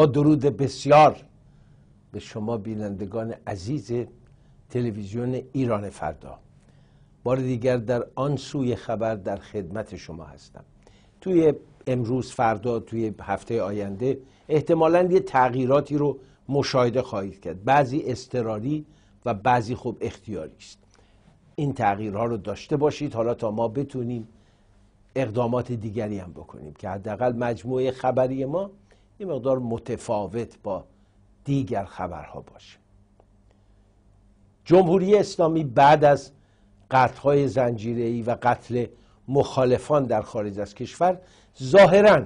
با درود بسیار به شما بینندگان عزیز تلویزیون ایران فردا بار دیگر در آن سوی خبر در خدمت شما هستم توی امروز فردا توی هفته آینده احتمالا یه تغییراتی رو مشاهده خواهید کرد بعضی استراری و بعضی خوب اختیاری است این تغییرها رو داشته باشید حالا تا ما بتونیم اقدامات دیگری هم بکنیم که حداقل مجموعه خبری ما یه مقدار متفاوت با دیگر خبرها باشه جمهوری اسلامی بعد از قتلهای زنجیری و قتل مخالفان در خارج از کشور ظاهرا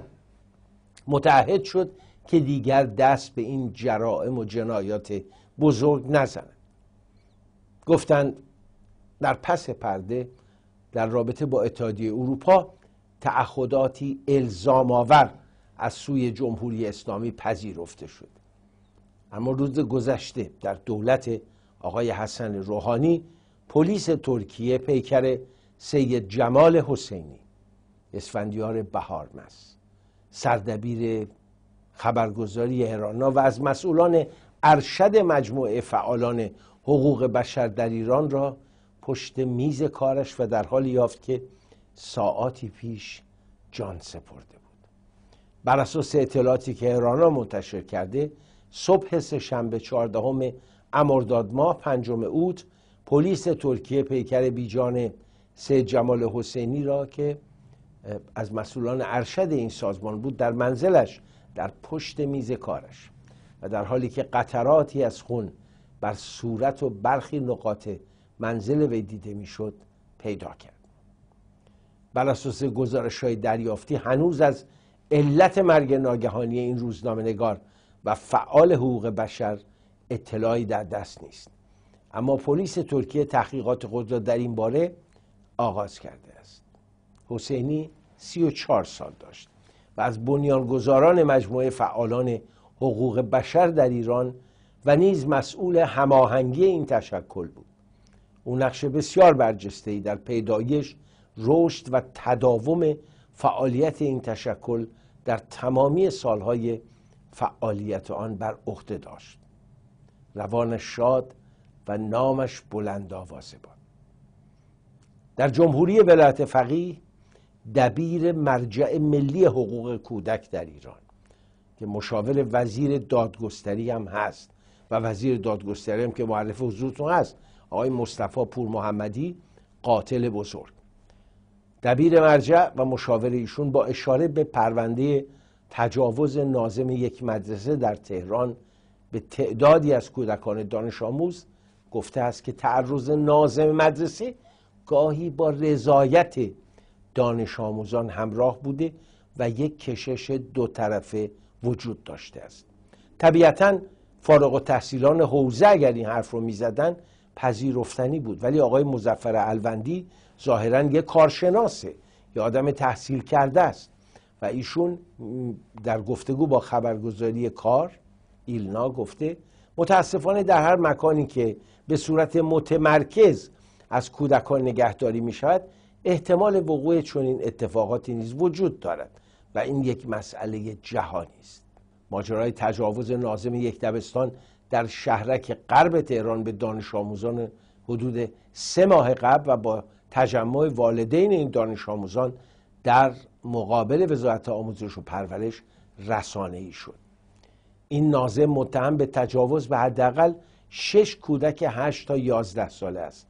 متعهد شد که دیگر دست به این جرائم و جنایات بزرگ نزنند گفتند در پس پرده در رابطه با اتحادیه اروپا تعهداتی الزام آور از سوی جمهوری اسلامی پذیرفته شد اما روز گذشته در دولت آقای حسن روحانی پلیس ترکیه پیکر سید جمال حسینی اسفندیار بهارمس سردبیر خبرگزاری هرانا و از مسئولان ارشد مجموعه فعالان حقوق بشر در ایران را پشت میز کارش و در حالی یافت که ساعاتی پیش جان سپرده بر اساس اطلاعاتی که ایران منتشر کرده صبح سه شنبه چهاردهم امرداد ماه پنجم اوت پلیس ترکیه پیکر بیجان سید جمال حسینی را که از مسئولان ارشد این سازمان بود در منزلش در پشت میز کارش و در حالی که قطراتی از خون بر صورت و برخی نقاط منزل وی دیده میشد پیدا کرد بر اساس گزارش های دریافتی هنوز از علت مرگ ناگهانی این روزنامه نگار و فعال حقوق بشر اطلاعی در دست نیست اما پلیس ترکیه تحقیقات خود را در این باره آغاز کرده است حسینی 34 سال داشت و از بنیانگذاران مجموعه فعالان حقوق بشر در ایران و نیز مسئول هماهنگی این تشکل بود او نقش بسیار ای در پیدایش رشد و تداوم فعالیت این تشکل در تمامی سالهای فعالیت آن بر عهده داشت روان شاد و نامش بلند آوازه بود در جمهوری ولایت فقیه دبیر مرجع ملی حقوق کودک در ایران که مشاور وزیر دادگستری هم هست و وزیر دادگستری هم که معرف حضورتون هست آقای مصطفی پور محمدی قاتل بزرگ دبیر مرجع و مشاور ایشون با اشاره به پرونده تجاوز نازم یک مدرسه در تهران به تعدادی از کودکان دانش آموز گفته است که تعرض نازم مدرسه گاهی با رضایت دانش آموزان همراه بوده و یک کشش دو طرفه وجود داشته است طبیعتا فارغ و تحصیلان حوزه اگر این حرف رو میزدن پذیرفتنی بود ولی آقای مزفر الوندی ظاهرا یه کارشناسه یه آدم تحصیل کرده است و ایشون در گفتگو با خبرگزاری کار ایلنا گفته متاسفانه در هر مکانی که به صورت متمرکز از کودکان نگهداری می شود احتمال وقوع چنین اتفاقاتی نیز وجود دارد و این یک مسئله جهانی است ماجرای تجاوز نازم یک دبستان در شهرک غرب تهران به دانش آموزان حدود سه ماه قبل و با تجمع والدین این دانش آموزان در مقابل وزارت آموزش و پرورش رسانه ای شد این نازه متهم به تجاوز به حداقل شش کودک 8 تا 11 ساله است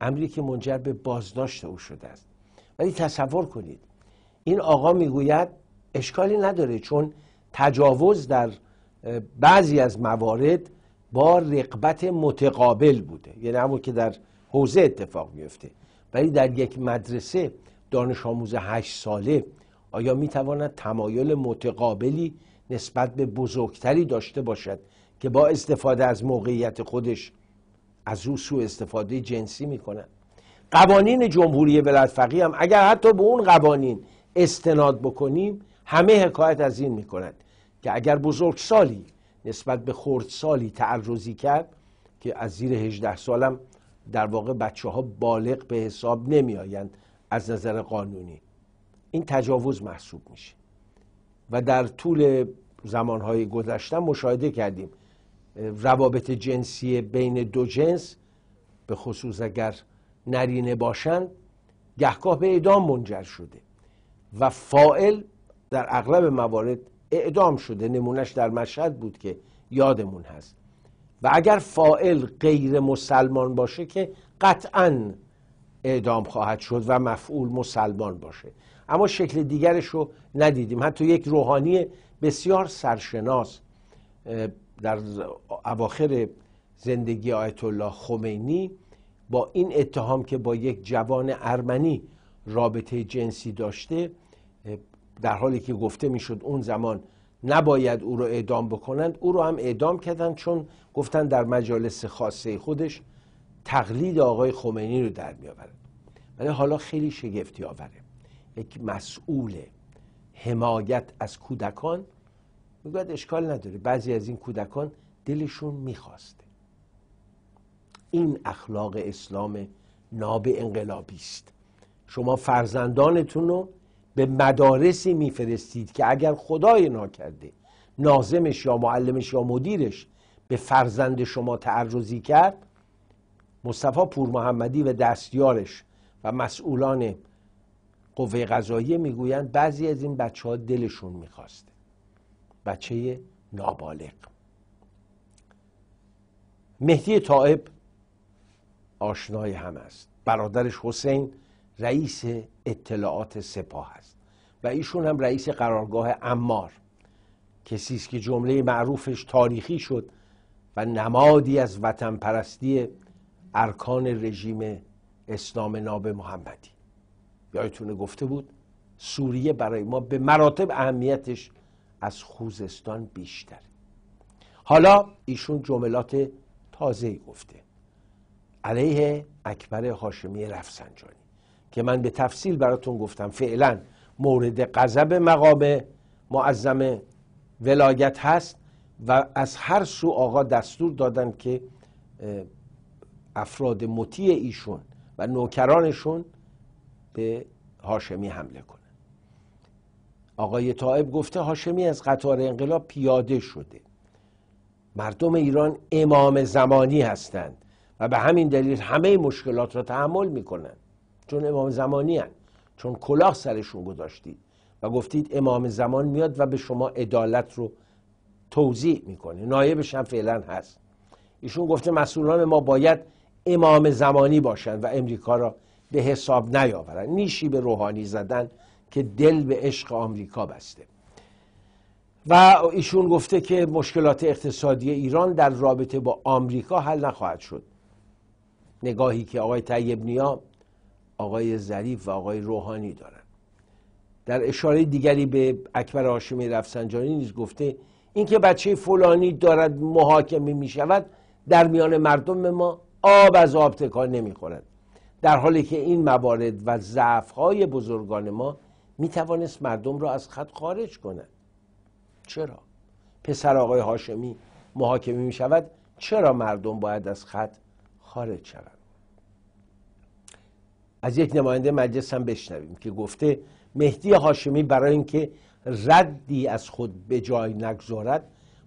امری که منجر به بازداشت او شده است ولی تصور کنید این آقا میگوید اشکالی نداره چون تجاوز در بعضی از موارد با رقبت متقابل بوده یعنی همون که در حوزه اتفاق میفته ولی در یک مدرسه دانش آموز هشت ساله آیا میتواند تمایل متقابلی نسبت به بزرگتری داشته باشد که با استفاده از موقعیت خودش از او سو استفاده جنسی میکنه قوانین جمهوری فقیه هم اگر حتی به اون قوانین استناد بکنیم همه حکایت از این میکنند که اگر بزرگسالی نسبت به خردسالی تعرضی کرد که از زیر 18 سالم در واقع بچه ها بالغ به حساب نمی آیند از نظر قانونی این تجاوز محسوب میشه و در طول زمانهای گذشته مشاهده کردیم روابط جنسی بین دو جنس به خصوص اگر نرینه باشند گهگاه به ادام منجر شده و فائل در اغلب موارد اعدام شده نمونهش در مشهد بود که یادمون هست و اگر فائل غیر مسلمان باشه که قطعا اعدام خواهد شد و مفعول مسلمان باشه اما شکل دیگرش رو ندیدیم حتی یک روحانی بسیار سرشناس در اواخر زندگی آیت الله خمینی با این اتهام که با یک جوان ارمنی رابطه جنسی داشته در حالی که گفته میشد اون زمان نباید او رو اعدام بکنند او رو هم اعدام کردن چون گفتن در مجالس خاصه خودش تقلید آقای خمینی رو در میآورد ولی حالا خیلی شگفتی آوره یک مسئول حمایت از کودکان میگوید اشکال نداره بعضی از این کودکان دلشون میخواسته این اخلاق اسلام ناب انقلابی است شما فرزندانتون رو به مدارسی میفرستید که اگر خدای ناکرده نازمش یا معلمش یا مدیرش به فرزند شما تعرضی کرد مصطفی پور محمدی و دستیارش و مسئولان قوه قضاییه میگویند بعضی از این بچه ها دلشون میخواسته بچه نابالغ مهدی طائب آشنای هم است برادرش حسین رئیس اطلاعات سپاه است و ایشون هم رئیس قرارگاه امار کسی است که جمله معروفش تاریخی شد و نمادی از وطن پرستی ارکان رژیم اسلام ناب محمدی یادتونه گفته بود سوریه برای ما به مراتب اهمیتش از خوزستان بیشتر حالا ایشون جملات تازه گفته علیه اکبر هاشمی رفسنجانی که من به تفصیل براتون گفتم فعلا مورد قذب مقام معظم ولایت هست و از هر سو آقا دستور دادن که افراد مطیع ایشون و نوکرانشون به هاشمی حمله کنند. آقای طائب گفته هاشمی از قطار انقلاب پیاده شده مردم ایران امام زمانی هستند و به همین دلیل همه مشکلات را تحمل میکنند چون امام زمانی هن. چون کلاه سرشون گذاشتید و گفتید امام زمان میاد و به شما عدالت رو توضیح میکنه نایبش هم فعلا هست ایشون گفته مسئولان ما باید امام زمانی باشند و امریکا را به حساب نیاورند نیشی به روحانی زدن که دل به عشق آمریکا بسته و ایشون گفته که مشکلات اقتصادی ایران در رابطه با آمریکا حل نخواهد شد نگاهی که آقای طیب نیا آقای ظریف و آقای روحانی دارن در اشاره دیگری به اکبر هاشمی رفسنجانی نیز گفته اینکه بچه فلانی دارد محاکمه می شود در میان مردم ما آب از آب تکان نمی خورد در حالی که این موارد و ضعف بزرگان ما می توانست مردم را از خط خارج کند چرا؟ پسر آقای هاشمی محاکمه می شود چرا مردم باید از خط خارج شود از یک نماینده مجلس هم بشنویم که گفته مهدی هاشمی برای اینکه ردی از خود به جای نگذارد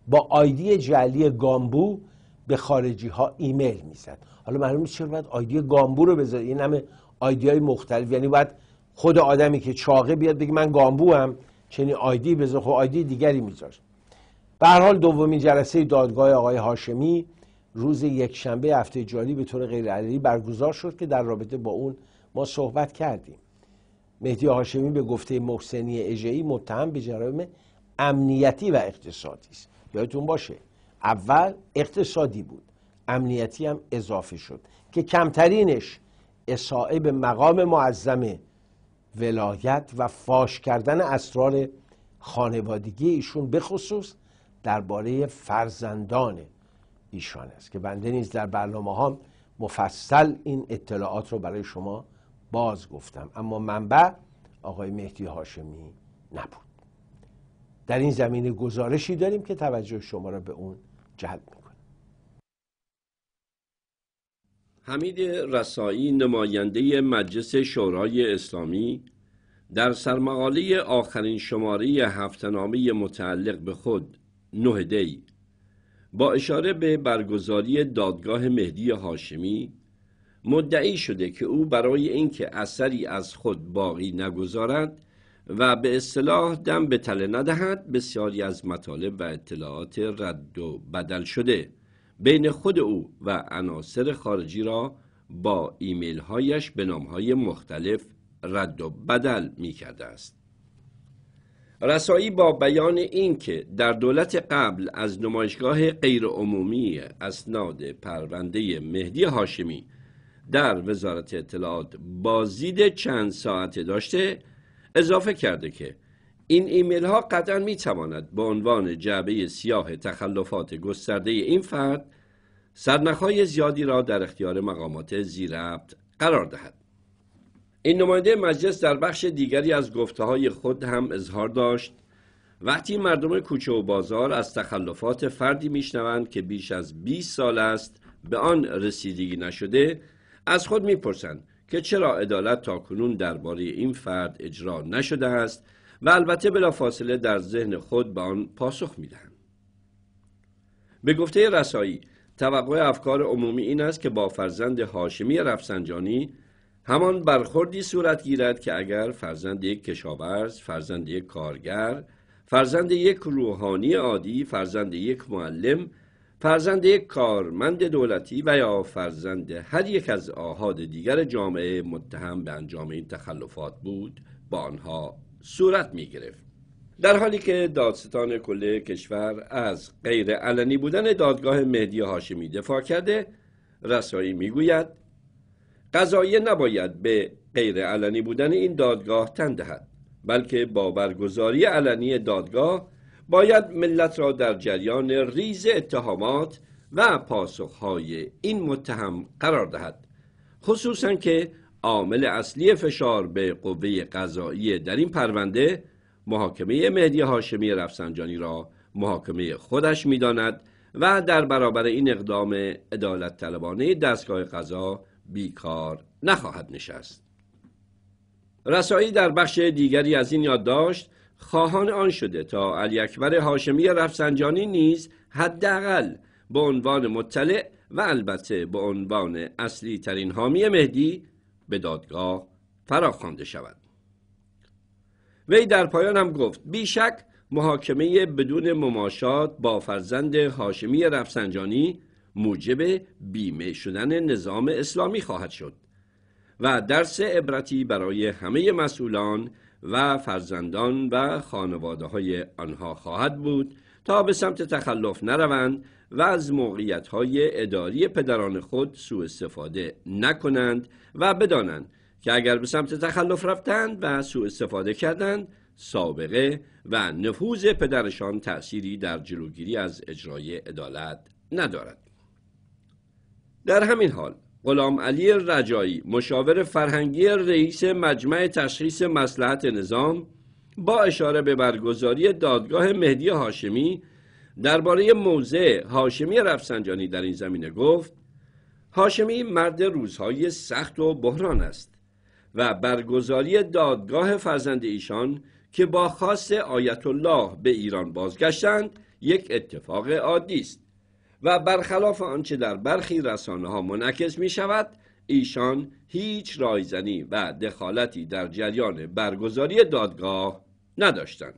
با آیدی جعلی گامبو به خارجی ها ایمیل میزد حالا معلوم نیست چرا باید آیدی گامبو رو بذاره این همه آیدی های مختلف یعنی باید خود آدمی که چاقه بیاد بگه من گامبو هم چنین آیدی بذاره خب آیدی دیگری میذاره به هر حال دومین جلسه دادگاه آقای هاشمی روز یکشنبه هفته جاری به طور غیر برگزار شد که در رابطه با اون ما صحبت کردیم مهدی هاشمی به گفته محسنی اجعی متهم به جرایم امنیتی و اقتصادی است یادتون باشه اول اقتصادی بود امنیتی هم اضافه شد که کمترینش اصاعه به مقام معظم ولایت و فاش کردن اسرار خانوادگی ایشون بخصوص درباره فرزندان ایشان است که بنده نیز در برنامه ها مفصل این اطلاعات رو برای شما باز گفتم اما منبع آقای مهدی هاشمی نبود در این زمینه گزارشی داریم که توجه شما را به اون جلب میکنه حمید رسایی نماینده مجلس شورای اسلامی در سرمقاله آخرین شماره هفتنامه متعلق به خود نه دی با اشاره به برگزاری دادگاه مهدی هاشمی مدعی شده که او برای اینکه اثری از خود باقی نگذارد و به اصطلاح دم به تله ندهد بسیاری از مطالب و اطلاعات رد و بدل شده بین خود او و عناصر خارجی را با ایمیل هایش به نام های مختلف رد و بدل می کرده است رسایی با بیان اینکه در دولت قبل از نمایشگاه غیر عمومی اسناد پرونده مهدی هاشمی در وزارت اطلاعات بازدید چند ساعته داشته اضافه کرده که این ایمیل ها قطعا می تواند به عنوان جعبه سیاه تخلفات گسترده این فرد سرنخهای زیادی را در اختیار مقامات زیربط قرار دهد این نماینده مجلس در بخش دیگری از گفته های خود هم اظهار داشت وقتی مردم کوچه و بازار از تخلفات فردی میشنوند که بیش از 20 سال است به آن رسیدگی نشده از خود میپرسند که چرا عدالت تا کنون درباره این فرد اجرا نشده است و البته فاصله در ذهن خود به آن پاسخ میدهند به گفته رسایی توقع افکار عمومی این است که با فرزند هاشمی رفسنجانی همان برخوردی صورت گیرد که اگر فرزند یک کشاورز، فرزند یک کارگر، فرزند یک روحانی عادی، فرزند یک معلم فرزند یک کارمند دولتی و یا فرزند هر یک از آهاد دیگر جامعه متهم به انجام این تخلفات بود با آنها صورت می گرفت. در حالی که دادستان کل کشور از غیر علنی بودن دادگاه مهدی هاشمی دفاع کرده رسایی میگوید قضایه نباید به غیر علنی بودن این دادگاه تن دهد بلکه با برگزاری علنی دادگاه باید ملت را در جریان ریز اتهامات و پاسخهای این متهم قرار دهد خصوصا که عامل اصلی فشار به قوه قضایی در این پرونده محاکمه مهدی هاشمی رفسنجانی را محاکمه خودش میداند و در برابر این اقدام عدالت طلبانه دستگاه قضا بیکار نخواهد نشست رسایی در بخش دیگری از این یادداشت خواهان آن شده تا علی اکبر هاشمی رفسنجانی نیز حداقل به عنوان مطلع و البته به عنوان اصلی ترین حامی مهدی به دادگاه فراخوانده شود وی در پایان هم گفت بیشک محاکمه بدون مماشات با فرزند هاشمی رفسنجانی موجب بیمه شدن نظام اسلامی خواهد شد و درس عبرتی برای همه مسئولان و فرزندان و خانواده های آنها خواهد بود تا به سمت تخلف نروند و از موقعیت های اداری پدران خود سوء استفاده نکنند و بدانند که اگر به سمت تخلف رفتند و سوء استفاده کردند سابقه و نفوذ پدرشان تأثیری در جلوگیری از اجرای عدالت ندارد در همین حال غلام علی رجایی مشاور فرهنگی رئیس مجمع تشخیص مسلحت نظام با اشاره به برگزاری دادگاه مهدی هاشمی درباره موضع هاشمی رفسنجانی در این زمینه گفت هاشمی مرد روزهای سخت و بحران است و برگزاری دادگاه فرزند ایشان که با خاص آیت الله به ایران بازگشتند یک اتفاق عادی است و برخلاف آنچه در برخی رسانه ها منعکس می شود ایشان هیچ رایزنی و دخالتی در جریان برگزاری دادگاه نداشتند.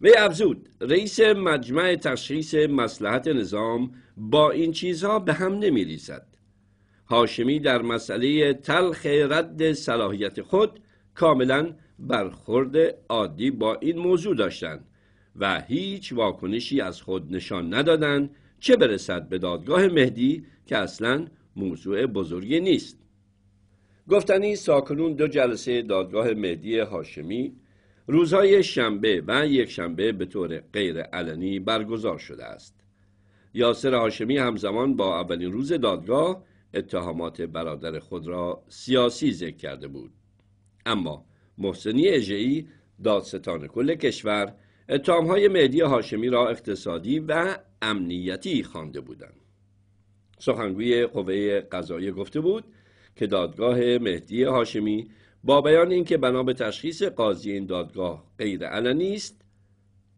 وی افزود رئیس مجمع تشخیص مسلحت نظام با این چیزها به هم نمی ریزد. هاشمی در مسئله تلخ رد صلاحیت خود کاملا برخورد عادی با این موضوع داشتند و هیچ واکنشی از خود نشان ندادند چه برسد به دادگاه مهدی که اصلا موضوع بزرگی نیست گفتنی ساکنون دو جلسه دادگاه مهدی هاشمی روزهای شنبه و یک شنبه به طور غیر علنی برگزار شده است یاسر هاشمی همزمان با اولین روز دادگاه اتهامات برادر خود را سیاسی ذکر کرده بود اما محسنی اجعی دادستان کل کشور های مهدی هاشمی را اقتصادی و امنیتی خوانده بودند سخنگوی قوه قضایی گفته بود که دادگاه مهدی هاشمی با بیان اینکه بنا به تشخیص قاضی این دادگاه غیر علنی است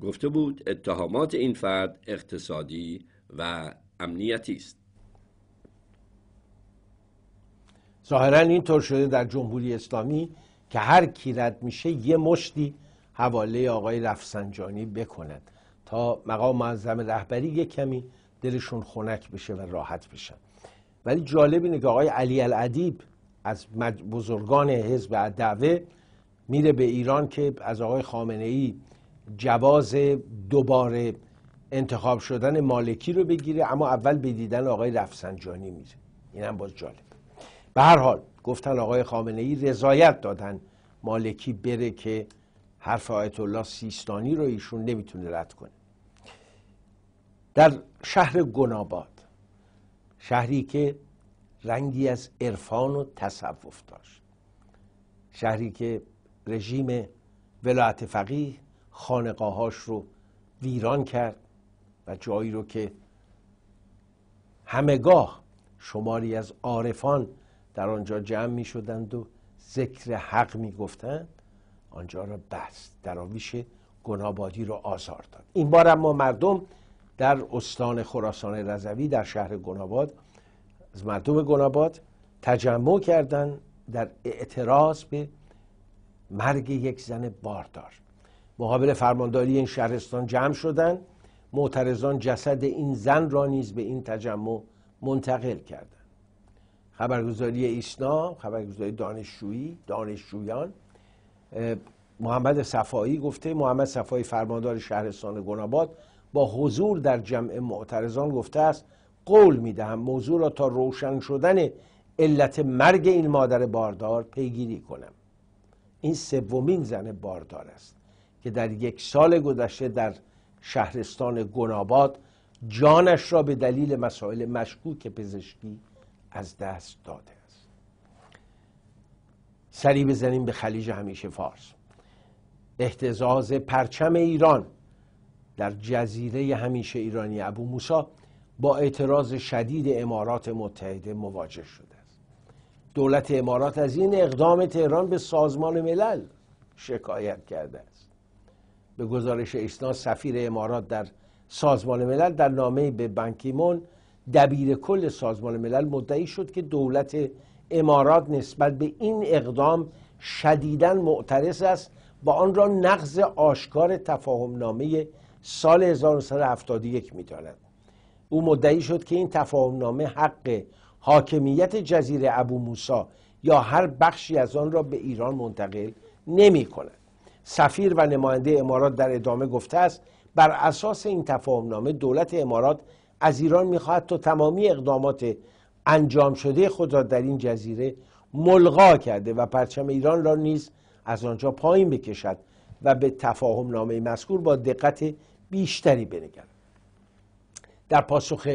گفته بود اتهامات این فرد اقتصادی و امنیتی است ظاهرا اینطور شده در جمهوری اسلامی که هر کی رد میشه یه مشتی حواله آقای رفسنجانی بکنند تا مقام معظم رهبری یک کمی دلشون خنک بشه و راحت بشن ولی جالب اینه که آقای علی العدیب از بزرگان حزب دعوه میره به ایران که از آقای خامنه ای جواز دوباره انتخاب شدن مالکی رو بگیره اما اول به دیدن آقای رفسنجانی میره اینم باز جالب به هر حال گفتن آقای خامنه ای رضایت دادن مالکی بره که حرف آیت الله سیستانی رو ایشون نمیتونه رد کنه در شهر گناباد شهری که رنگی از عرفان و تصوف داشت شهری که رژیم ولایت فقیه خانقاهاش رو ویران کرد و جایی رو که همگاه شماری از عارفان در آنجا جمع می شدند و ذکر حق می گفتند آنجا را بست دراویش گنابادی را آزار داد این بار اما مردم در استان خراسان رضوی در شهر گناباد از مردم گناباد تجمع کردند در اعتراض به مرگ یک زن باردار مقابل فرمانداری این شهرستان جمع شدند معترضان جسد این زن را نیز به این تجمع منتقل کردند خبرگزاری ایسنا خبرگزاری دانشجویی دانشجویان محمد صفایی گفته محمد صفایی فرماندار شهرستان گناباد با حضور در جمع معترضان گفته است قول میدهم موضوع را تا روشن شدن علت مرگ این مادر باردار پیگیری کنم این سومین زن باردار است که در یک سال گذشته در شهرستان گناباد جانش را به دلیل مسائل مشکوک پزشکی از دست داده سری بزنیم به خلیج همیشه فارس احتزاز پرچم ایران در جزیره همیشه ایرانی ابو موسا با اعتراض شدید امارات متحده مواجه شده است دولت امارات از این اقدام تهران به سازمان ملل شکایت کرده است به گزارش ایسنا سفیر امارات در سازمان ملل در نامه به بنکیمون دبیر کل سازمان ملل مدعی شد که دولت امارات نسبت به این اقدام شدیدا معترض است با آن را نقض آشکار تفاهمنامه سال 1971 داند او مدعی شد که این تفاهمنامه حق حاکمیت جزیره ابو موسا یا هر بخشی از آن را به ایران منتقل نمی کند سفیر و نماینده امارات در ادامه گفته است بر اساس این تفاهمنامه دولت امارات از ایران خواهد تا تمامی اقدامات انجام شده خود را در این جزیره ملغا کرده و پرچم ایران را نیز از آنجا پایین بکشد و به تفاهم نامه مذکور با دقت بیشتری بنگرد در پاسخ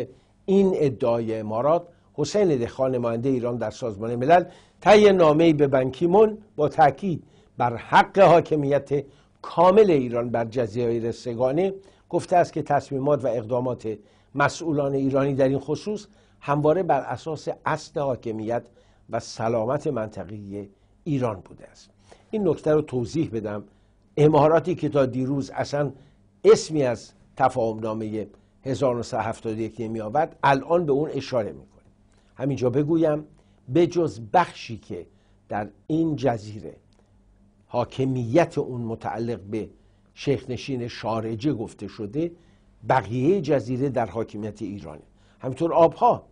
این ادعای امارات حسین دخان نماینده ایران در سازمان ملل طی نامه به بنکیمون با تاکید بر حق حاکمیت کامل ایران بر جزیره سگانه گفته است که تصمیمات و اقدامات مسئولان ایرانی در این خصوص همواره بر اساس اصل حاکمیت و سلامت منطقی ایران بوده است این نکته رو توضیح بدم اماراتی که تا دیروز اصلا اسمی از تفاهم نامه 1971 نمی آورد الان به اون اشاره میکنه همینجا بگویم به جز بخشی که در این جزیره حاکمیت اون متعلق به شیخ نشین شارجه گفته شده بقیه جزیره در حاکمیت ایرانه همینطور آبها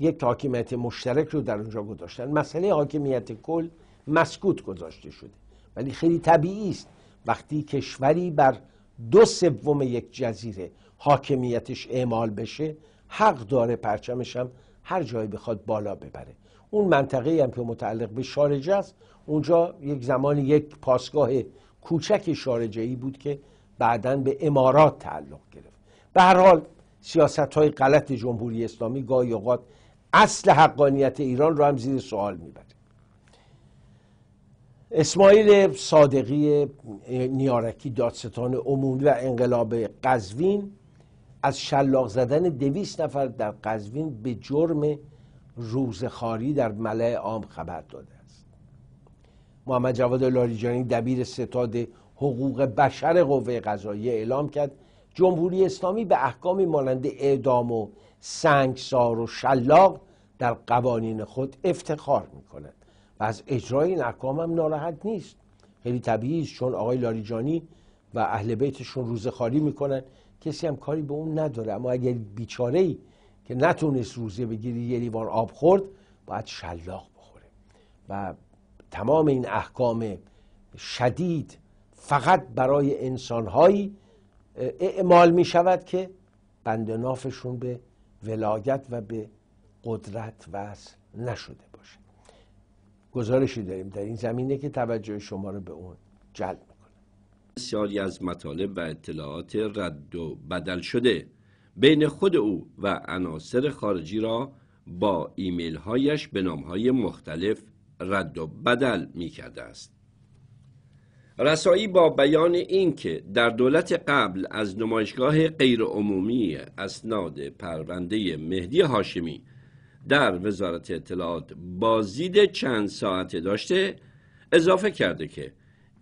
یک حاکمیت مشترک رو در اونجا گذاشتن مسئله حاکمیت کل مسکوت گذاشته شده ولی خیلی طبیعی است وقتی کشوری بر دو سوم یک جزیره حاکمیتش اعمال بشه حق داره پرچمش هم هر جایی بخواد بالا ببره اون منطقه هم که متعلق به شارجه است اونجا یک زمان یک پاسگاه کوچک شارجه ای بود که بعدا به امارات تعلق گرفت به هر حال سیاست های غلط جمهوری اسلامی گاهی اوقات اصل حقانیت ایران رو هم زیر سوال میبره اسماعیل صادقی نیارکی دادستان عمومی و انقلاب قزوین از شلاق زدن دویست نفر در قزوین به جرم روزخاری در ملع عام خبر داده است محمد جواد لاریجانی دبیر ستاد حقوق بشر قوه قضایی اعلام کرد جمهوری اسلامی به احکامی مانند اعدام و سنگسار و شلاق در قوانین خود افتخار میکنند و از اجرای این احکام هم ناراحت نیست خیلی طبیعی است چون آقای لاریجانی و اهل بیتشون روزه خالی میکنن کسی هم کاری به اون نداره اما اگر بیچاره ای که نتونست روزه بگیری یه لیوان آب خورد باید شلاق بخوره و تمام این احکام شدید فقط برای انسانهایی اعمال می شود که نافشون به ولایت و به قدرت وصل نشده باشه گزارشی داریم در این زمینه که توجه شما رو به اون جلب میکنه بسیاری از مطالب و اطلاعات رد و بدل شده بین خود او و عناصر خارجی را با ایمیل هایش به نام های مختلف رد و بدل می کرده است رسایی با بیان اینکه در دولت قبل از نمایشگاه عمومی اسناد پرونده مهدی هاشمی در وزارت اطلاعات بازدید چند ساعته داشته اضافه کرده که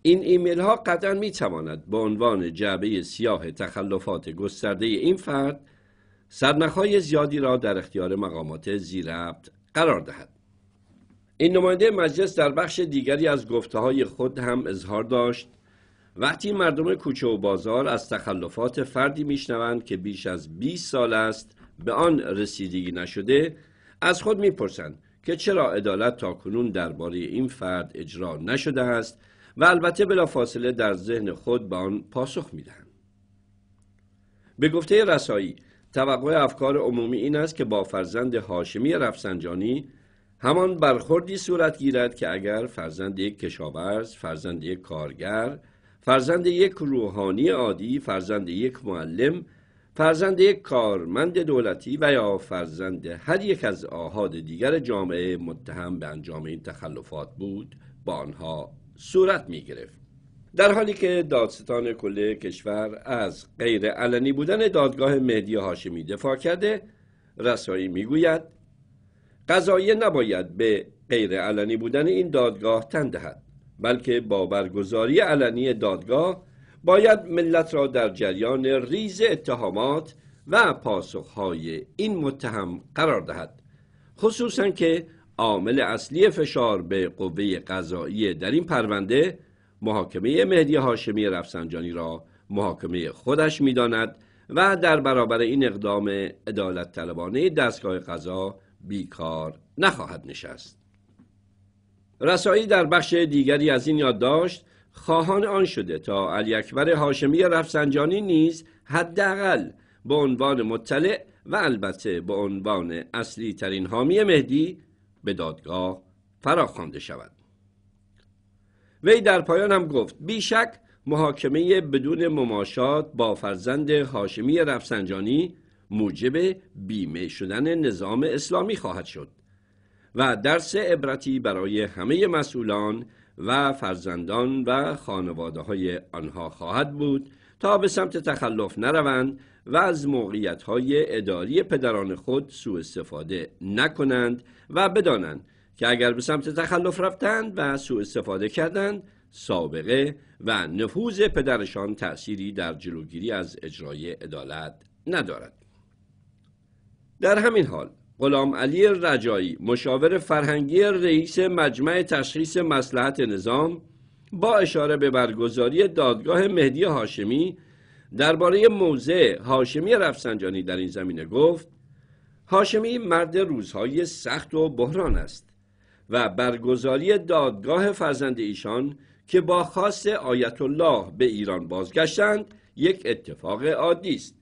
این ایمیل ها قطعا می تواند به عنوان جعبه سیاه تخلفات گسترده این فرد سرنخهای زیادی را در اختیار مقامات زیربط قرار دهد این نماینده مجلس در بخش دیگری از گفته های خود هم اظهار داشت وقتی مردم کوچه و بازار از تخلفات فردی میشنوند که بیش از 20 سال است به آن رسیدگی نشده از خود میپرسند که چرا عدالت تا کنون درباره این فرد اجرا نشده است و البته بلافاصله در ذهن خود به آن پاسخ میدهند به گفته رسایی توقع افکار عمومی این است که با فرزند هاشمی رفسنجانی همان برخوردی صورت گیرد که اگر فرزند یک کشاورز، فرزند یک کارگر، فرزند یک روحانی عادی، فرزند یک معلم، فرزند یک کارمند دولتی و یا فرزند هر یک از آهاد دیگر جامعه متهم به انجام این تخلفات بود با آنها صورت می گرفت. در حالی که دادستان کل کشور از غیر علنی بودن دادگاه مهدی هاشمی دفاع کرده رسایی گوید قضایه نباید به غیر علنی بودن این دادگاه تن دهد بلکه با برگزاری علنی دادگاه باید ملت را در جریان ریز اتهامات و پاسخهای این متهم قرار دهد خصوصا که عامل اصلی فشار به قوه قضایی در این پرونده محاکمه مهدی هاشمی رفسنجانی را محاکمه خودش میداند و در برابر این اقدام عدالت طلبانه دستگاه قضا بیکار نخواهد نشست رسایی در بخش دیگری از این یادداشت خواهان آن شده تا علی اکبر هاشمی رفسنجانی نیز حداقل به عنوان مطلع و البته به عنوان اصلی ترین حامی مهدی به دادگاه فراخوانده شود وی در پایان هم گفت بیشک محاکمه بدون مماشات با فرزند هاشمی رفسنجانی موجب بیمه شدن نظام اسلامی خواهد شد و درس عبرتی برای همه مسئولان و فرزندان و خانواده های آنها خواهد بود تا به سمت تخلف نروند و از موقعیت های اداری پدران خود سوء استفاده نکنند و بدانند که اگر به سمت تخلف رفتند و سوء استفاده کردند سابقه و نفوذ پدرشان تأثیری در جلوگیری از اجرای عدالت ندارد در همین حال غلام علی رجایی مشاور فرهنگی رئیس مجمع تشخیص مسلحت نظام با اشاره به برگزاری دادگاه مهدی هاشمی درباره موضع هاشمی رفسنجانی در این زمینه گفت هاشمی مرد روزهای سخت و بحران است و برگزاری دادگاه فرزند ایشان که با خاص آیت الله به ایران بازگشتند یک اتفاق عادی است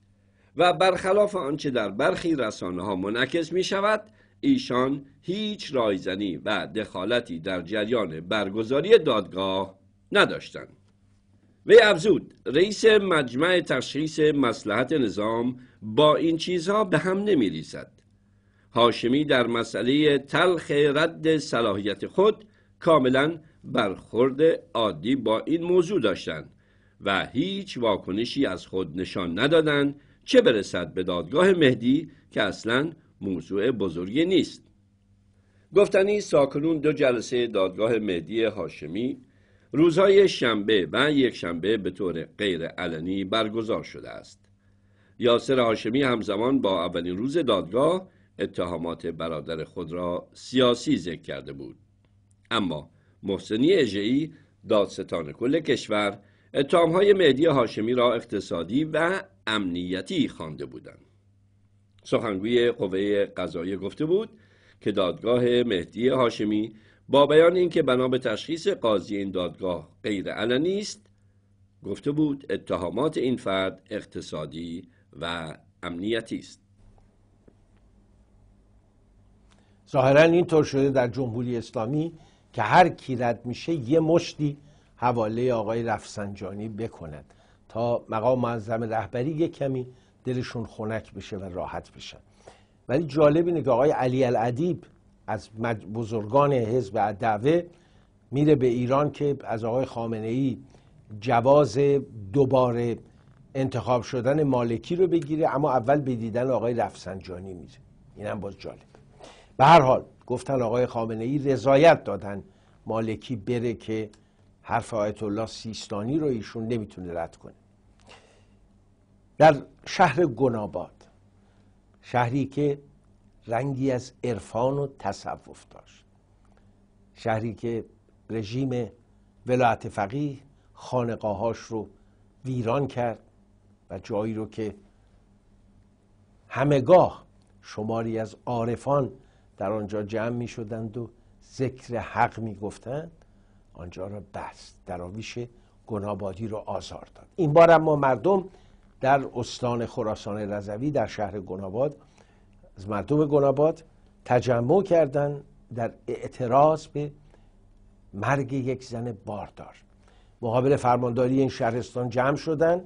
و برخلاف آنچه در برخی رسانه ها منعکس می شود ایشان هیچ رایزنی و دخالتی در جریان برگزاری دادگاه نداشتند. وی افزود رئیس مجمع تشخیص مسلحت نظام با این چیزها به هم نمی ریزد. هاشمی در مسئله تلخ رد صلاحیت خود کاملا برخورد عادی با این موضوع داشتند و هیچ واکنشی از خود نشان ندادند چه برسد به دادگاه مهدی که اصلا موضوع بزرگی نیست گفتنی ساکنون دو جلسه دادگاه مهدی هاشمی روزهای شنبه و یک شنبه به طور غیر علنی برگزار شده است یاسر هاشمی همزمان با اولین روز دادگاه اتهامات برادر خود را سیاسی ذکر کرده بود اما محسنی اجعی دادستان کل کشور اتهامهای مهدی هاشمی را اقتصادی و امنیتی خوانده بودند سخنگوی قوه قضایی گفته بود که دادگاه مهدی هاشمی با بیان اینکه بنا به تشخیص قاضی این دادگاه غیر علنی است گفته بود اتهامات این فرد اقتصادی و امنیتی است ظاهرا اینطور شده در جمهوری اسلامی که هر کی رد میشه یه مشتی حواله آقای رفسنجانی بکند تا مقام معظم رهبری یک کمی دلشون خنک بشه و راحت بشن ولی جالب اینه که آقای علی العدیب از بزرگان حزب دعوه میره به ایران که از آقای خامنه ای جواز دوباره انتخاب شدن مالکی رو بگیره اما اول به دیدن آقای رفسنجانی میره اینم باز جالب به هر حال گفتن آقای خامنه ای رضایت دادن مالکی بره که حرف آیت الله سیستانی رو ایشون نمیتونه رد کنه در شهر گناباد شهری که رنگی از عرفان و تصوف داشت شهری که رژیم ولایت فقیه خانقاهاش رو ویران کرد و جایی رو که همگاه شماری از عارفان در آنجا جمع می شدند و ذکر حق می گفتند آنجا را بست دراویش گنابادی را آزار داد این بار اما مردم در استان خراسان رضوی در شهر گناباد از مردم گناباد تجمع کردند در اعتراض به مرگ یک زن باردار مقابل فرمانداری این شهرستان جمع شدند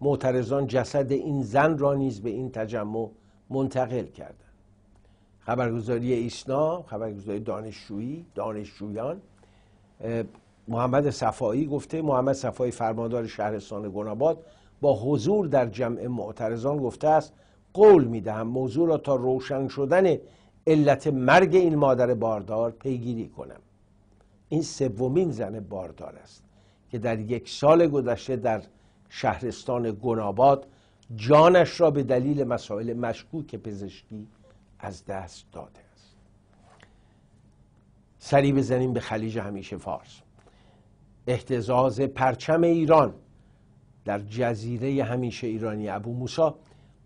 معترضان جسد این زن را نیز به این تجمع منتقل کردند خبرگزاری ایسنا خبرگزاری دانشجویی دانشجویان محمد صفایی گفته محمد صفایی فرماندار شهرستان گناباد با حضور در جمع معترضان گفته است قول میدهم موضوع را تا روشن شدن علت مرگ این مادر باردار پیگیری کنم این سومین زن باردار است که در یک سال گذشته در شهرستان گناباد جانش را به دلیل مسائل مشکوک پزشکی از دست داده سری بزنیم به خلیج همیشه فارس احتزاز پرچم ایران در جزیره همیشه ایرانی ابو موسا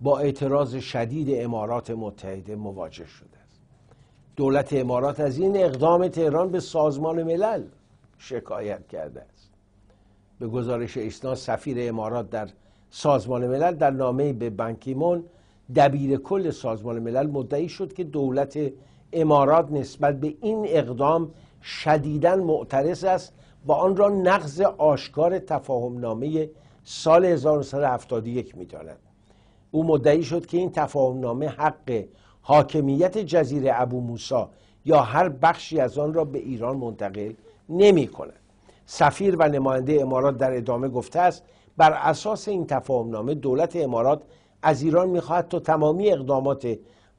با اعتراض شدید امارات متحده مواجه شده است دولت امارات از این اقدام تهران به سازمان ملل شکایت کرده است به گزارش ایسنا سفیر امارات در سازمان ملل در نامه به بنکیمون دبیر کل سازمان ملل مدعی شد که دولت امارات نسبت به این اقدام شدیداً معترض است و آن را نقض آشکار تفاهمنامه سال 1971 داند او مدعی شد که این تفاهم نامه حق حاکمیت جزیره ابو موسا یا هر بخشی از آن را به ایران منتقل نمی کند سفیر و نماینده امارات در ادامه گفته است بر اساس این نامه دولت امارات از ایران میخواهد تا تمامی اقدامات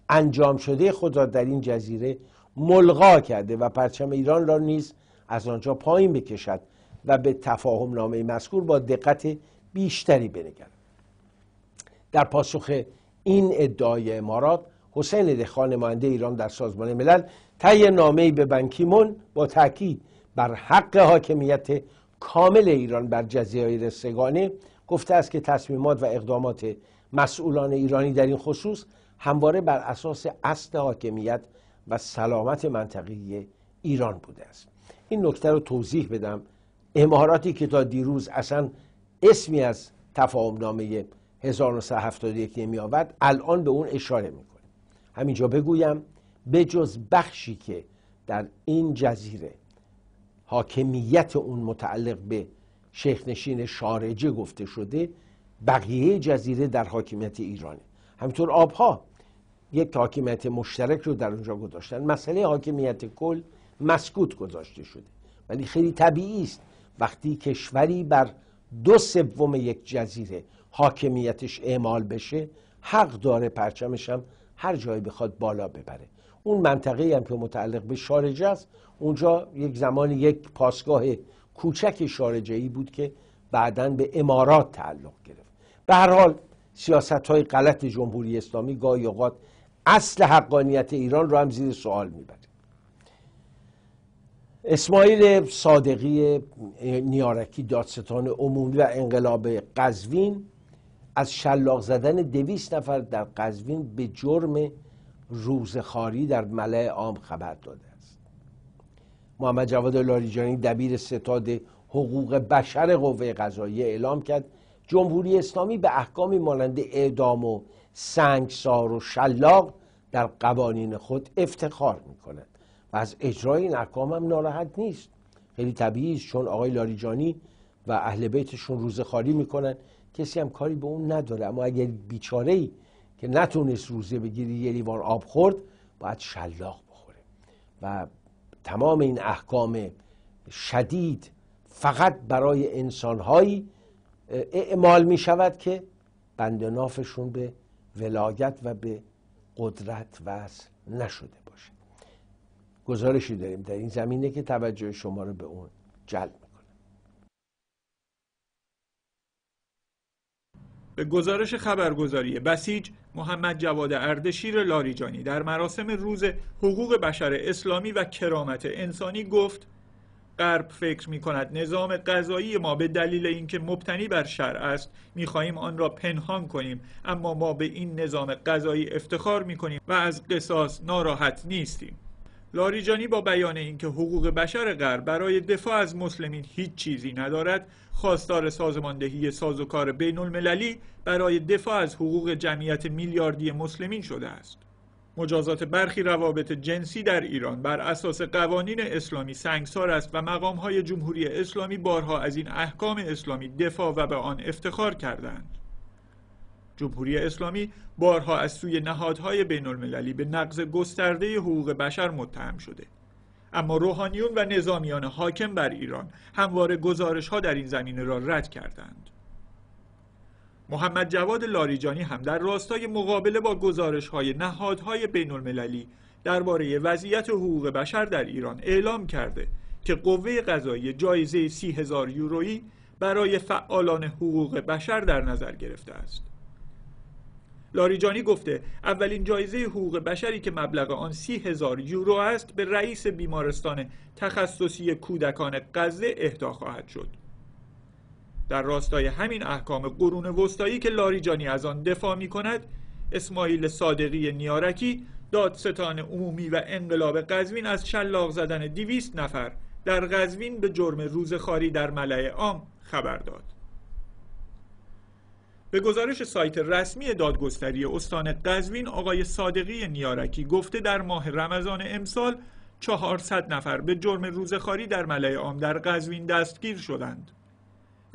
انجام شده خود را در این جزیره ملغا کرده و پرچم ایران را نیز از آنجا پایین بکشد و به تفاهم نامه مذکور با دقت بیشتری بنگرد در پاسخ این ادعای امارات حسین دخان مانده ایران در سازمان ملل طی نامه به بنکیمون با تاکید بر حق حاکمیت کامل ایران بر جزیره سگانه گفته است که تصمیمات و اقدامات مسئولان ایرانی در این خصوص همواره بر اساس اصل حاکمیت و سلامت منطقی ایران بوده است این نکته رو توضیح بدم اماراتی که تا دیروز اصلا اسمی از تفاهم نامه 1971 نمی الان به اون اشاره میکنه همینجا بگویم به جز بخشی که در این جزیره حاکمیت اون متعلق به شیخ نشین شارجه گفته شده بقیه جزیره در حاکمیت ایرانه همینطور آبها یک حاکمیت مشترک رو در اونجا گذاشتن مسئله حاکمیت کل مسکوت گذاشته شده ولی خیلی طبیعی است وقتی کشوری بر دو سوم یک جزیره حاکمیتش اعمال بشه حق داره پرچمش هم هر جایی بخواد بالا ببره اون منطقه هم که متعلق به شارجه است اونجا یک زمان یک پاسگاه کوچک شارجه ای بود که بعدا به امارات تعلق گرفت به هر حال سیاست های غلط جمهوری اسلامی گاهی اوقات اصل حقانیت ایران رو هم زیر سوال میبره اسماعیل صادقی نیارکی دادستان عمومی و انقلاب قزوین از شلاق زدن دویست نفر در قزوین به جرم روزخاری در ملع عام خبر داده است محمد جواد لاریجانی دبیر ستاد حقوق بشر قوه قضایی اعلام کرد جمهوری اسلامی به احکامی مانند اعدام و سنگسار و شلاق در قوانین خود افتخار میکند و از اجرای این احکام هم ناراحت نیست خیلی طبیعی است چون آقای لاریجانی و اهل بیتشون روزه خالی میکنن کسی هم کاری به اون نداره اما اگر بیچاره ای که نتونست روزه بگیری یه لیوان آب خورد باید شلاق بخوره و تمام این احکام شدید فقط برای انسانهایی اعمال می شود که بندنافشون به ولایت و به قدرت وصل نشده باشه گزارشی داریم در این زمینه که توجه شما رو به اون جلب میکنه به گزارش خبرگزاری بسیج محمد جواد اردشیر لاریجانی در مراسم روز حقوق بشر اسلامی و کرامت انسانی گفت غرب فکر می کند نظام غذایی ما به دلیل اینکه مبتنی بر شرع است می خواهیم آن را پنهان کنیم اما ما به این نظام غذایی افتخار می کنیم و از قصاص ناراحت نیستیم لاریجانی با بیان اینکه حقوق بشر غرب برای دفاع از مسلمین هیچ چیزی ندارد خواستار سازماندهی سازوکار بین المللی برای دفاع از حقوق جمعیت میلیاردی مسلمین شده است مجازات برخی روابط جنسی در ایران بر اساس قوانین اسلامی سنگسار است و های جمهوری اسلامی بارها از این احکام اسلامی دفاع و به آن افتخار کردند. جمهوری اسلامی بارها از سوی نهادهای بین المللی به نقض گسترده حقوق بشر متهم شده. اما روحانیون و نظامیان حاکم بر ایران همواره گزارش ها در این زمینه را رد کردند. محمد جواد لاریجانی هم در راستای مقابله با گزارش های نهادهای بین المللی درباره وضعیت حقوق بشر در ایران اعلام کرده که قوه قضایی جایزه سی هزار یورویی برای فعالان حقوق بشر در نظر گرفته است. لاریجانی گفته اولین جایزه حقوق بشری که مبلغ آن سی هزار یورو است به رئیس بیمارستان تخصصی کودکان غزه اهدا خواهد شد. در راستای همین احکام قرون وسطایی که لاریجانی از آن دفاع می کند اسماعیل صادقی نیارکی دادستان عمومی و انقلاب قزوین از شلاق زدن دیویست نفر در قزوین به جرم روزخاری در ملع عام خبر داد به گزارش سایت رسمی دادگستری استان قزوین آقای صادقی نیارکی گفته در ماه رمضان امسال 400 نفر به جرم روزخاری در ملع عام در قزوین دستگیر شدند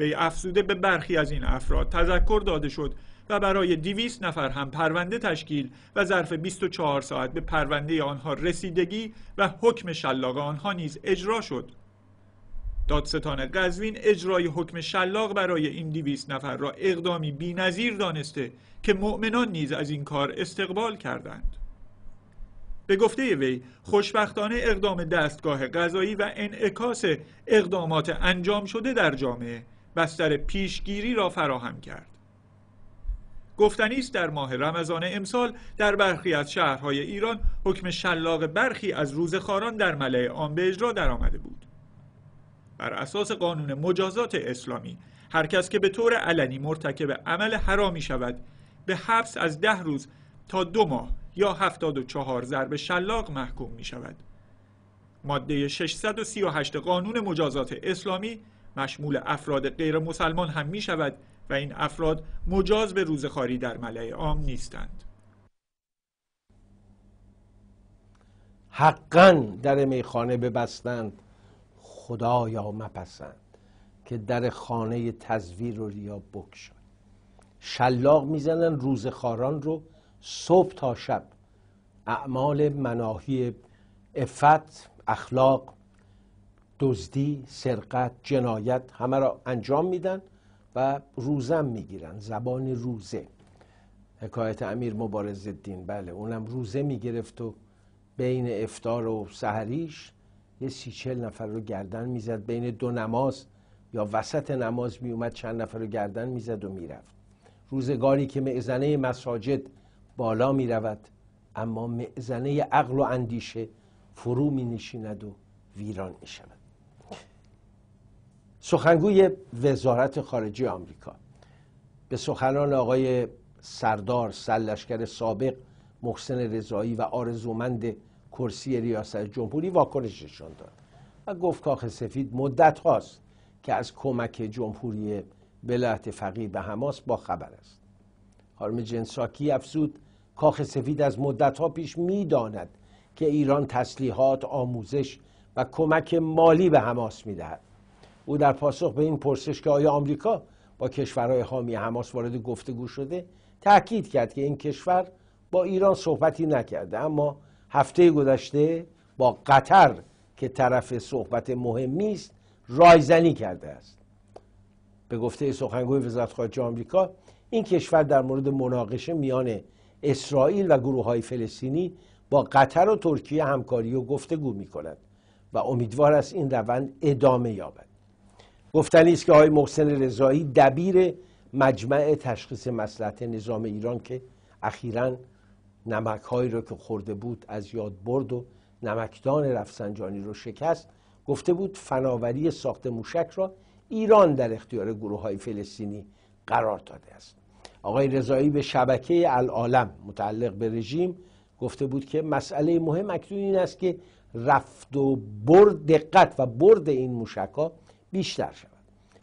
وی افزوده به برخی از این افراد تذکر داده شد و برای 200 نفر هم پرونده تشکیل و ظرف 24 ساعت به پرونده آنها رسیدگی و حکم شلاق آنها نیز اجرا شد. دادستان قزوین اجرای حکم شلاق برای این 200 نفر را اقدامی بی‌نظیر دانسته که مؤمنان نیز از این کار استقبال کردند. به گفته وی خوشبختانه اقدام دستگاه قضایی و انعکاس اقدامات انجام شده در جامعه بستر پیشگیری را فراهم کرد گفتنی است در ماه رمضان امسال در برخی از شهرهای ایران حکم شلاق برخی از روزخاران در ملع آن به اجرا درآمده بود بر اساس قانون مجازات اسلامی هر کس که به طور علنی مرتکب عمل حرامی شود به حبس از ده روز تا دو ماه یا چهار ضرب شلاق محکوم می شود ماده 638 قانون مجازات اسلامی مشمول افراد غیر مسلمان هم می شود و این افراد مجاز به روزخاری در ملعه عام نیستند حقا در میخانه ببستند خدایا مپسند که در خانه تزویر و ریا بکشان شلاق میزنند روزخاران رو صبح تا شب اعمال مناهی افت اخلاق دزدی سرقت جنایت همه را انجام میدن و روزم میگیرن زبان روزه حکایت امیر مبارز الدین بله اونم روزه میگرفت و بین افتار و سحریش یه سی چل نفر رو گردن میزد بین دو نماز یا وسط نماز میومد چند نفر رو گردن میزد و میرفت روزگاری که معزنه مساجد بالا میرود اما معزنه عقل و اندیشه فرو می نشیند و ویران می شود سخنگوی وزارت خارجه آمریکا به سخنان آقای سردار سلشکر سابق محسن رضایی و آرزومند کرسی ریاست جمهوری واکنششان داد و گفت کاخ سفید مدت هاست که از کمک جمهوری بلعت فقیر به حماس با خبر است خانم جنساکی افزود کاخ سفید از مدت ها پیش میداند که ایران تسلیحات آموزش و کمک مالی به حماس میدهد او در پاسخ به این پرسش که آیا آمریکا با کشورهای حامی حماس وارد گفتگو شده تاکید کرد که این کشور با ایران صحبتی نکرده اما هفته گذشته با قطر که طرف صحبت مهمی است رایزنی کرده است به گفته سخنگوی وزارت خارجه آمریکا این کشور در مورد مناقشه میان اسرائیل و گروه های فلسطینی با قطر و ترکیه همکاری و گفتگو می کند و امیدوار است این روند ادامه یابد گفتنی است که آقای محسن رضایی دبیر مجمع تشخیص مسلحت نظام ایران که اخیرا نمکهایی را رو که خورده بود از یاد برد و نمکدان رفسنجانی رو شکست گفته بود فناوری ساخت موشک را ایران در اختیار گروه های فلسطینی قرار داده است آقای رضایی به شبکه العالم متعلق به رژیم گفته بود که مسئله مهم اکنون این است که رفت و برد دقت و برد این موشک ها بیشتر شود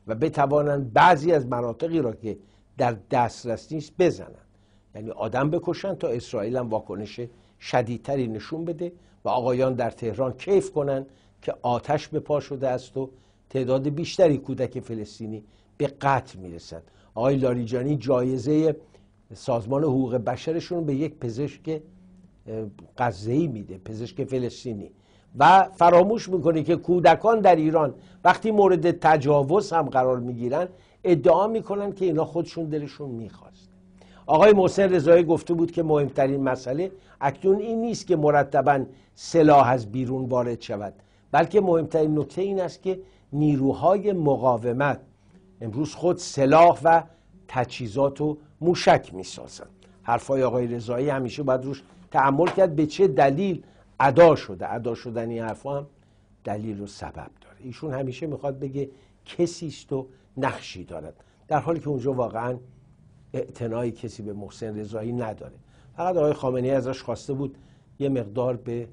و بتوانند بعضی از مناطقی را که در دسترس نیست بزنند یعنی آدم بکشن تا اسرائیل هم واکنش شدیدتری نشون بده و آقایان در تهران کیف کنند که آتش به پا شده است و تعداد بیشتری کودک فلسطینی به قتل میرسد. آقای لاریجانی جایزه سازمان حقوق بشرشون به یک پزشک قضایی میده پزشک فلسطینی و فراموش میکنه که کودکان در ایران وقتی مورد تجاوز هم قرار میگیرن ادعا میکنن که اینا خودشون دلشون میخواست آقای محسن رضایی گفته بود که مهمترین مسئله اکنون این نیست که مرتبا سلاح از بیرون وارد شود بلکه مهمترین نکته این است که نیروهای مقاومت امروز خود سلاح و تجهیزات و موشک میسازند حرفای آقای رضایی همیشه باید روش تعمل کرد به چه دلیل ادا شده ادا شدن این حرف هم دلیل و سبب داره ایشون همیشه میخواد بگه کسی است و نقشی دارد در حالی که اونجا واقعا اعتنای کسی به محسن رضایی نداره فقط آقای خامنه ازش خواسته بود یه مقدار به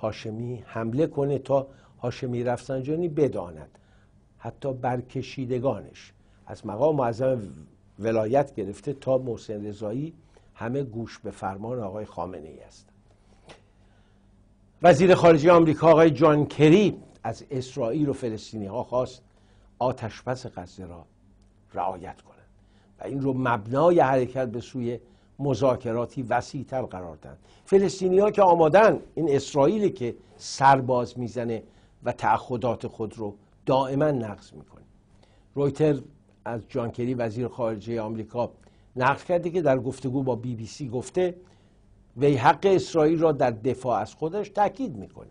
هاشمی حمله کنه تا هاشمی رفسنجانی بداند حتی برکشیدگانش از مقام معظم ولایت گرفته تا محسن رضایی همه گوش به فرمان آقای خامنه ای هستند وزیر خارجه آمریکا آقای جان کری از اسرائیل و فلسطینی ها خواست آتش بس غزه را رعایت کنند و این رو مبنای حرکت به سوی مذاکراتی وسیعتر قرار دهند فلسطینی ها که آمادن این اسرائیلی که سرباز میزنه و تعهدات خود رو دائما نقض میکنه رویتر از جان کری وزیر خارجه آمریکا نقل کرده که در گفتگو با بی بی سی گفته وی حق اسرائیل را در دفاع از خودش تاکید میکنه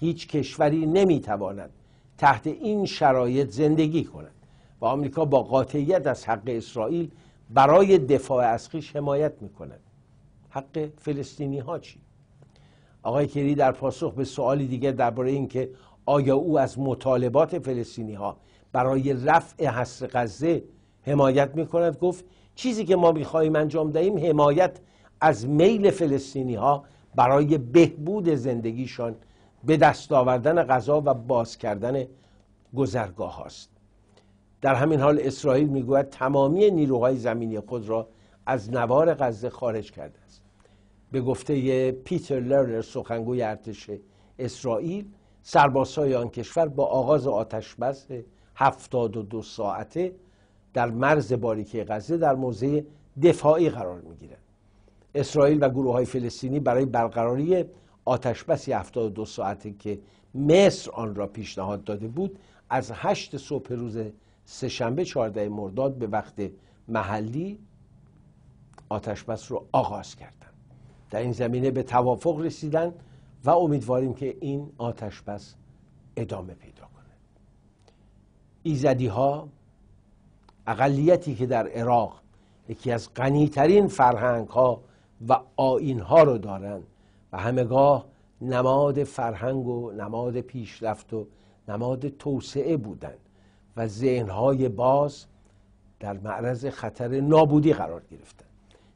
هیچ کشوری نمیتواند تحت این شرایط زندگی کند و آمریکا با قاطعیت از حق اسرائیل برای دفاع از خیش حمایت میکند حق فلسطینی ها چی آقای کری در پاسخ به سوالی دیگه درباره اینکه آیا او از مطالبات فلسطینی ها برای رفع حصر غزه حمایت میکند، گفت چیزی که ما میخواهیم انجام دهیم حمایت از میل فلسطینی ها برای بهبود زندگیشان به دست آوردن غذا و باز کردن گذرگاه هاست در همین حال اسرائیل میگوید تمامی نیروهای زمینی خود را از نوار غزه خارج کرده است به گفته پیتر لرنر سخنگوی ارتش اسرائیل سربازهای آن کشور با آغاز آتش بس 72 ساعته در مرز باریکه غزه در موضع دفاعی قرار گیرند. اسرائیل و گروه های فلسطینی برای برقراری آتشبسی 72 ساعته که مصر آن را پیشنهاد داده بود از هشت صبح روز سهشنبه 14 مرداد به وقت محلی آتشبس را آغاز کردند در این زمینه به توافق رسیدن و امیدواریم که این آتشبس ادامه پیدا کنه ایزدی ها اقلیتی که در عراق یکی از غنیترین فرهنگ ها و آینها رو دارن و همگاه نماد فرهنگ و نماد پیشرفت و نماد توسعه بودن و ذهنهای باز در معرض خطر نابودی قرار گرفتن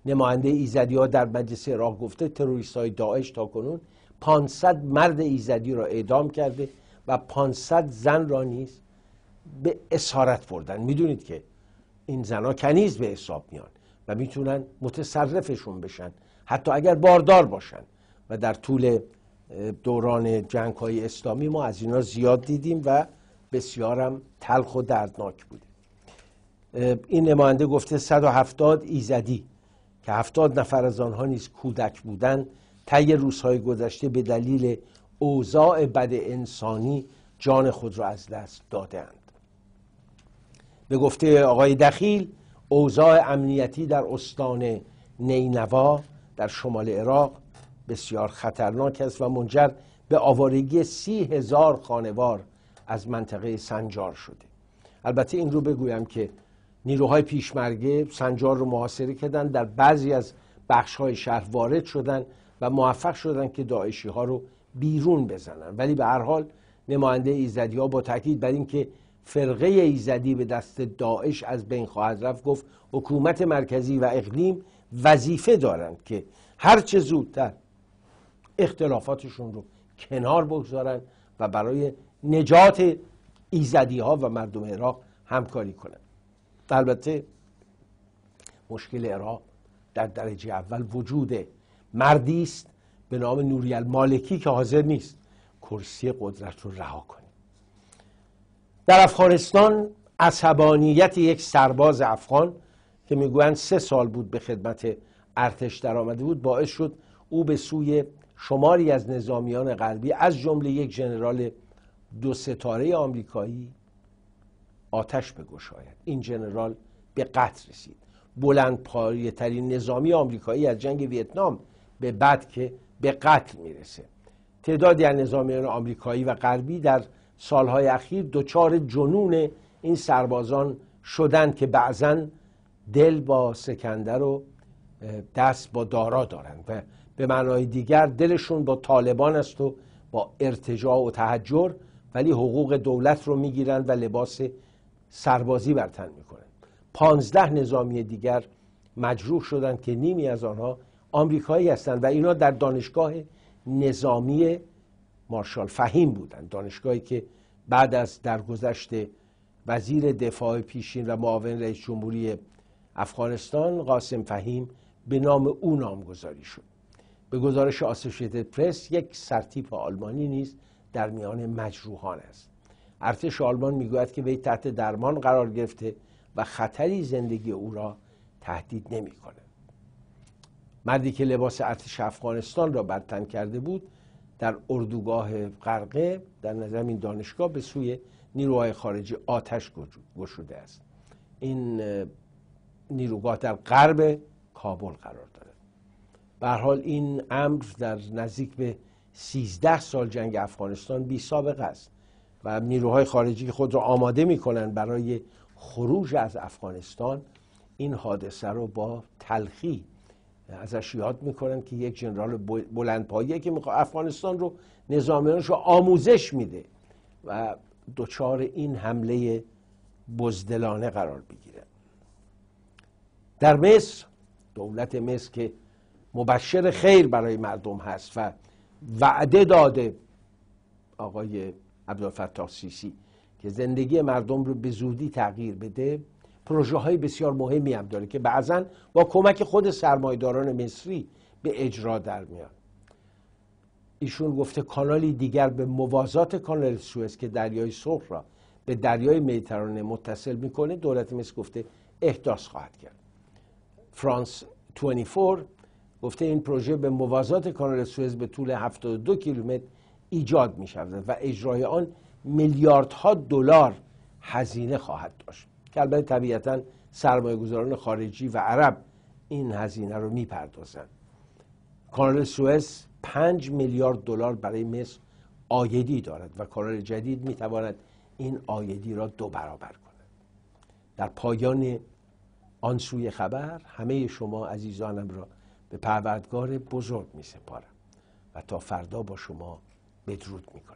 نماینده ایزدی ها در مجلس راه گفته تروریست های داعش تا کنون 500 مرد ایزدی را اعدام کرده و 500 زن را نیز به اسارت بردن میدونید که این زنها کنیز به حساب میان و میتونن متصرفشون بشن حتی اگر باردار باشن و در طول دوران جنگ های اسلامی ما از اینا زیاد دیدیم و بسیارم تلخ و دردناک بوده این نماینده گفته 170 ایزدی که 70 نفر از آنها نیز کودک بودن طی روزهای گذشته به دلیل اوضاع بد انسانی جان خود را از دست دادند به گفته آقای دخیل اوضاع امنیتی در استان نینوا در شمال عراق بسیار خطرناک است و منجر به آوارگی سی هزار خانوار از منطقه سنجار شده البته این رو بگویم که نیروهای پیشمرگه سنجار رو محاصره کردن در بعضی از بخش شهر وارد شدن و موفق شدن که داعشی ها رو بیرون بزنن ولی به هر حال نماینده ایزدی ها با تاکید بر اینکه فرقه ایزدی به دست داعش از بین خواهد رفت گفت حکومت مرکزی و اقلیم وظیفه دارند که هرچه زودتر اختلافاتشون رو کنار بگذارند و برای نجات ایزدی ها و مردم عراق همکاری کنند البته مشکل عراق در درجه اول وجود مردی است به نام نوری مالکی که حاضر نیست کرسی قدرت رو رها کنه در افغانستان عصبانیت یک سرباز افغان که میگویند سه سال بود به خدمت ارتش در آمده بود باعث شد او به سوی شماری از نظامیان غربی از جمله یک ژنرال دو ستاره آمریکایی آتش بگشاید این جنرال به قتل رسید بلند پایه ترین نظامی آمریکایی از جنگ ویتنام به بعد که به قتل میرسه تعدادی از نظامیان آمریکایی و غربی در سالهای اخیر دچار جنون این سربازان شدند که بعضا دل با سکندر و دست با دارا دارند و به معنای دیگر دلشون با طالبان است و با ارتجاع و تحجر ولی حقوق دولت رو میگیرن و لباس سربازی بر تن میکنن پانزده نظامی دیگر مجروح شدند که نیمی از آنها آمریکایی هستند و اینا در دانشگاه نظامی مارشال فهیم بودند دانشگاهی که بعد از درگذشت وزیر دفاع پیشین و معاون رئیس جمهوری افغانستان قاسم فهیم به نام او نامگذاری شد به گزارش آسوشیتد پرس یک سرتیپ آلمانی نیز در میان مجروحان است ارتش آلمان میگوید که وی تحت درمان قرار گرفته و خطری زندگی او را تهدید نمی کند مردی که لباس ارتش افغانستان را بر تن کرده بود در اردوگاه قرقه در نظر این دانشگاه به سوی نیروهای خارجی آتش گشوده است این نیروگاه در غرب کابل قرار دارد به حال این امر در نزدیک به 13 سال جنگ افغانستان بی سابقه است و نیروهای خارجی خود را آماده می کنند برای خروج از افغانستان این حادثه رو با تلخی ازش یاد میکنن که یک جنرال بلندپاییه که میخواد افغانستان رو نظامیانش رو آموزش میده و دچار این حمله بزدلانه قرار بگیره در مصر دولت مصر که مبشر خیر برای مردم هست و وعده داده آقای عبدالفتاح سیسی که زندگی مردم رو به زودی تغییر بده پروژه های بسیار مهمی هم داره که بعضا با کمک خود سرمایداران مصری به اجرا در میاد ایشون گفته کانالی دیگر به موازات کانال سوئز که دریای سرخ را به دریای مدیترانه متصل میکنه دولت مصر گفته احداث خواهد کرد فرانس 24 گفته این پروژه به موازات کانال سوئز به طول 72 کیلومتر ایجاد می و اجرای آن میلیاردها دلار هزینه خواهد داشت که البته طبیعتا سرمایه گذاران خارجی و عرب این هزینه رو میپردازند کانال سوئز 5 میلیارد دلار برای مصر آیدی دارد و کانال جدید میتواند این آیدی را دو برابر کند در پایان آن سوی خبر همه شما عزیزانم را به پروردگار بزرگ می سپارم و تا فردا با شما بدرود می کنم.